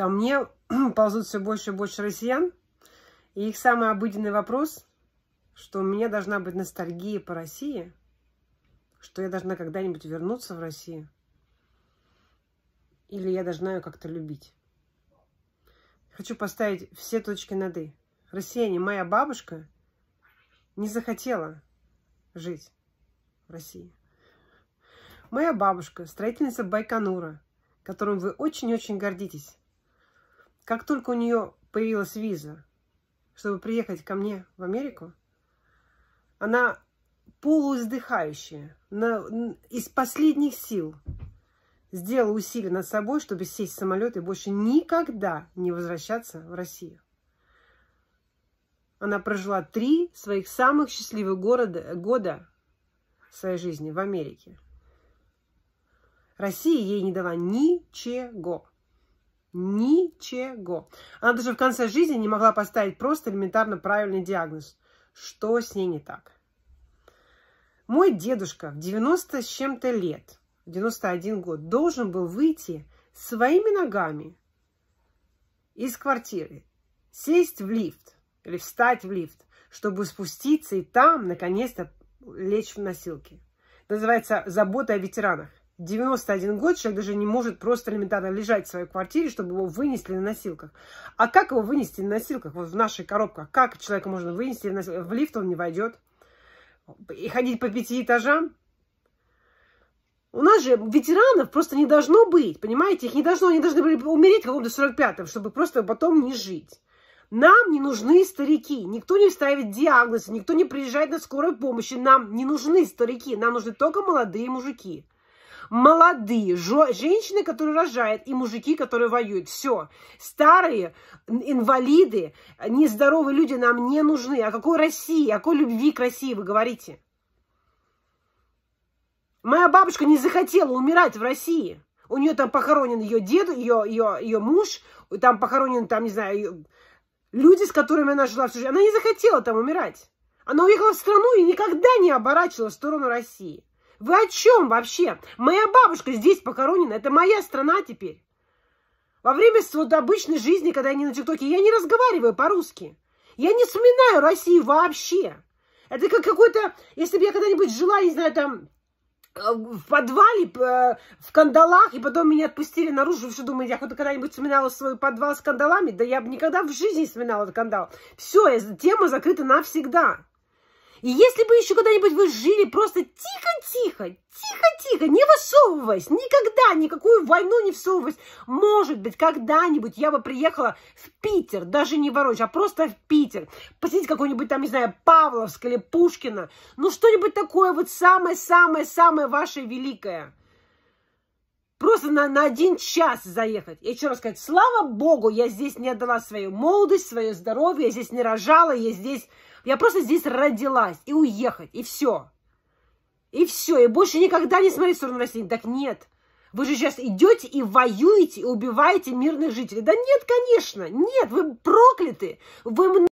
Ко мне ползут все больше и больше россиян. И их самый обыденный вопрос, что у меня должна быть ностальгия по России, что я должна когда-нибудь вернуться в Россию. Или я должна ее как-то любить. Хочу поставить все точки над «и». Россияне, моя бабушка не захотела жить в России. Моя бабушка, строительница Байконура, которым вы очень-очень гордитесь, как только у нее появилась виза, чтобы приехать ко мне в Америку, она полуиздыхающая, на, из последних сил сделала усилия над собой, чтобы сесть в самолет и больше никогда не возвращаться в Россию. Она прожила три своих самых счастливых города, года своей жизни в Америке. Россия ей не дала ничего. Ничего. Она даже в конце жизни не могла поставить просто элементарно правильный диагноз. Что с ней не так? Мой дедушка в 90 с чем-то лет, 91 год, должен был выйти своими ногами из квартиры, сесть в лифт или встать в лифт, чтобы спуститься и там, наконец-то, лечь в носилки. называется забота о ветеранах. 91 год, человек даже не может просто элементарно лежать в своей квартире, чтобы его вынесли на носилках. А как его вынести на носилках? Вот в нашей коробках. Как человека можно вынести на носилках? В лифт он не войдет. И ходить по пяти этажам? У нас же ветеранов просто не должно быть, понимаете? Их не должно, они должны были умереть в каком-то 45-м, чтобы просто потом не жить. Нам не нужны старики. Никто не ставит диагнозы, никто не приезжает на скорой помощи. Нам не нужны старики. Нам нужны только молодые мужики молодые женщины, которые рожают, и мужики, которые воюют. Все. Старые, инвалиды, нездоровые люди нам не нужны. О какой России, о какой любви к России вы говорите? Моя бабушка не захотела умирать в России. У нее там похоронен ее дед, ее, ее, ее муж, там похоронен, там, не знаю, люди, с которыми она жила всю жизнь. Она не захотела там умирать. Она уехала в страну и никогда не оборачивала в сторону России. Вы о чем вообще? Моя бабушка здесь похоронена, это моя страна теперь. Во время вот обычной жизни, когда я не на ТикТоке, я не разговариваю по-русски. Я не вспоминаю Россию вообще. Это как какой-то, если бы я когда-нибудь жила, не знаю, там, э, в подвале, э, в кандалах, и потом меня отпустили наружу. Вы что думаете, я хоть когда-нибудь вспоминала свой подвал с кандалами? Да я бы никогда в жизни не вспоминала этот кандал. Все, тема закрыта навсегда. И если бы еще когда-нибудь вы жили просто тихо-тихо, тихо, тихо, тихо, не высовываясь, никогда никакую войну не всовываясь. Может быть, когда-нибудь я бы приехала в Питер, даже не в Воронеж, а просто в Питер, посетить какой-нибудь там, не знаю, Павловск или Пушкина, ну что-нибудь такое вот самое-самое-самое ваше великое. Просто на, на один час заехать. Я еще раз сказать, слава богу, я здесь не отдала свою молодость, свое здоровье, я здесь не рожала, я здесь... Я просто здесь родилась. И уехать, и все. И все, и больше никогда не смотреть в сторону России. Так нет. Вы же сейчас идете и воюете, и убиваете мирных жителей. Да нет, конечно, нет, вы прокляты. Вы